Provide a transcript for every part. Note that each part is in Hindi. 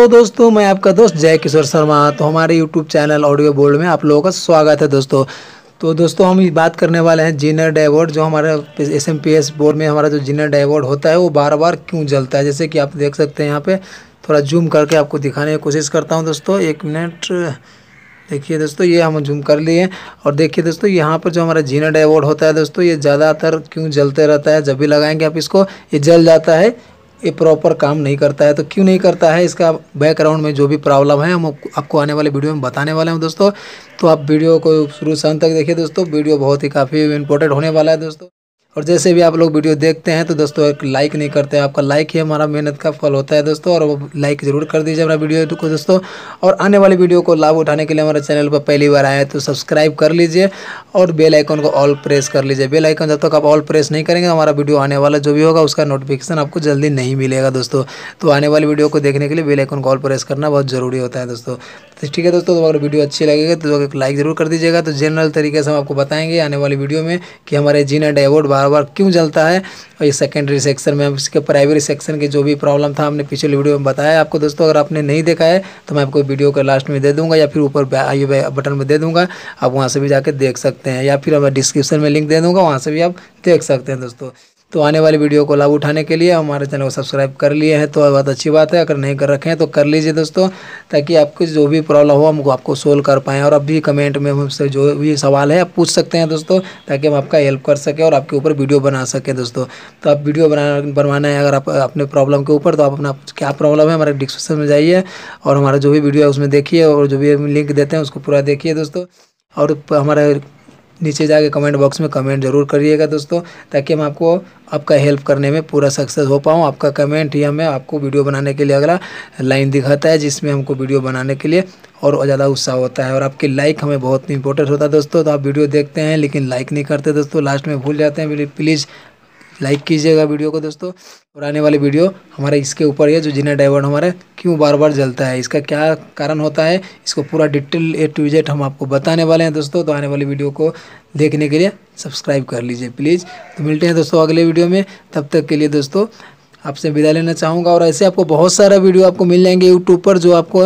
हेलो दोस्तों मैं आपका दोस्त जय किशोर शर्मा तो हमारे यूट्यूब चैनल ऑडियो बोर्ड में आप लोगों का स्वागत है दोस्तों तो दोस्तों हम बात करने वाले हैं जीनर डाइवोर्ड जो हमारे S M P S board में हमारा जो जीनर डाइवोर्ड होता है वो बार बार क्यों जलता है जैसे कि आप देख सकते हैं यहाँ पे थोड़ा जूम करके आपको दिखाने की कोशिश करता हूँ दोस्तों एक मिनट देखिए दोस्तों ये हम जूम कर लिए और देखिए दोस्तों यहाँ पर जो हमारा जीना डाइवोर्ड होता है दोस्तों ये ज़्यादातर क्यों जलते रहता है जब भी लगाएंगे आप इसको ये जल जाता है ये प्रॉपर काम नहीं करता है तो क्यों नहीं करता है इसका बैकग्राउंड में जो भी प्रॉब्लम है हम आपको आने वाले वीडियो में बताने वाले हैं दोस्तों तो आप वीडियो को शुरू से अंत तक देखिए दोस्तों वीडियो बहुत ही काफ़ी इंपॉर्टेंट होने वाला है दोस्तों और जैसे भी आप लोग वीडियो देखते हैं तो दोस्तों एक लाइक नहीं करते हैं आपका लाइक ही हमारा मेहनत का फल होता है दोस्तों और लाइक ज़रूर कर दीजिए हमारा वीडियो को दोस्तों और आने वाली वीडियो को लाभ उठाने के लिए हमारे चैनल पर पहली बार आए तो सब्सक्राइब कर लीजिए और बेल आइकन को ऑल प्रेस कर लीजिए बेल आइकन जब तक आप ऑल प्रेस नहीं करेंगे तो हमारा वीडियो आने वाला जो भी होगा उसका नोटिफिकेशन आपको जल्दी नहीं मिलेगा दोस्तों तो आने वाली वीडियो को देखने के लिए बेल आइकन को ऑल प्रेस करना बहुत ज़रूरी होता है दोस्तों तो ठीक है दोस्तों अगर वीडियो अच्छी लगेगी तो एक लाइक ज़रूर कर दीजिएगा तो जनरल तरीके से हम आपको बताएंगे आने वाली वीडियो में कि हमारे जीना डाइवोर्ड बार बार क्यों जलता है और ये सेकेंडरी सेक्शन में इसके प्राइमरी सेक्शन की जो भी प्रॉब्लम था हमने पिछले वीडियो में बताया आपको दोस्तों अगर आपने नहीं देखा है तो मैं आपको वीडियो का लास्ट में दे दूँगा या फिर ऊपर आई बटन में दे दूँगा आप वहाँ से भी जाकर देख सकते हैं या फिर मैं डिस्क्रिप्शन में लिंक दे दूँगा वहाँ से भी आप देख सकते हैं दोस्तों तो आने वाली वीडियो को लाभ उठाने के लिए हमारे चैनल को सब्सक्राइब कर लिए हैं तो बहुत अच्छी बात है अगर नहीं कर रखे हैं तो कर लीजिए दोस्तों ताकि आपको जो भी प्रॉब्लम हो हम आपको सोल्व कर पाएँ और अब भी कमेंट में हमसे जो भी सवाल है आप पूछ सकते हैं दोस्तों ताकि हम आपका हेल्प कर सकें और आपके ऊपर वीडियो बना सकें दोस्तों तो आप वीडियो बनवाना है अगर आप अपने प्रॉब्लम के ऊपर तो आप अपना क्या प्रॉब्लम है हमारे डिस्क्रिप्शन में जाइए और हमारा जो भी वीडियो है उसमें देखिए और जो भी लिंक देते हैं उसको पूरा देखिए दोस्तों और हमारे नीचे जाके कमेंट बॉक्स में कमेंट जरूर करिएगा दोस्तों ताकि हम आपको आपका हेल्प करने में पूरा सक्सेस हो पाऊँ आपका कमेंट ही हमें आपको वीडियो बनाने के लिए अगला लाइन दिखाता है जिसमें हमको वीडियो बनाने के लिए और ज़्यादा उत्साह होता है और आपके लाइक हमें बहुत इंपॉर्टेंट होता है दोस्तों तो आप वीडियो देखते हैं लेकिन लाइक नहीं करते दोस्तों लास्ट में भूल जाते हैं प्लीज़ लाइक कीजिएगा वीडियो को दोस्तों और आने वाली वीडियो हमारे इसके ऊपर ही है जो जीना डाइवर्ट हमारा क्यों बार बार जलता है इसका क्या कारण होता है इसको पूरा डिटेल ए टू जेड हम आपको बताने वाले हैं दोस्तों तो आने वाली वीडियो को देखने के लिए सब्सक्राइब कर लीजिए प्लीज़ तो मिलते हैं दोस्तों अगले वीडियो में तब तक के लिए दोस्तों आपसे विदा लेना चाहूँगा और ऐसे आपको बहुत सारा वीडियो आपको मिल जाएंगे यूट्यूब पर जो आपको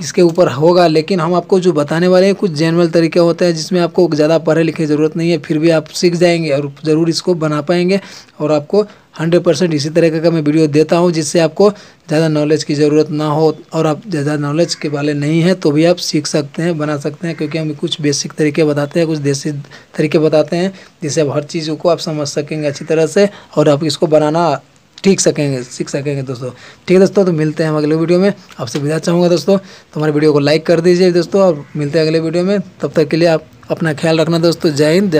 इसके ऊपर होगा लेकिन हम आपको जो बताने वाले हैं कुछ जनरल तरीके होते हैं जिसमें आपको ज़्यादा पढ़े लिखे ज़रूरत नहीं है फिर भी आप सीख जाएंगे और ज़रूर इसको बना पाएंगे और आपको हंड्रेड परसेंट इसी तरह का मैं वीडियो देता हूँ जिससे आपको ज़्यादा नॉलेज की ज़रूरत ना हो और आप ज़्यादा नॉलेज के वाले नहीं हैं तो भी आप सीख सकते हैं बना सकते हैं क्योंकि हम कुछ बेसिक तरीके बताते हैं कुछ देसी तरीके बताते हैं जिससे आप हर चीज़ को आप समझ सकेंगे अच्छी तरह से और आप इसको बनाना ठीक सकेंगे सीख सकेंगे दोस्तों ठीक है दोस्तों तो मिलते हैं हम अगले वीडियो में आपसे विदा चाहूँगा दोस्तों तो हमारे वीडियो को लाइक कर दीजिए दोस्तों और मिलते हैं अगले वीडियो में तब तक के लिए आप अपना ख्याल रखना दोस्तों जय हिंद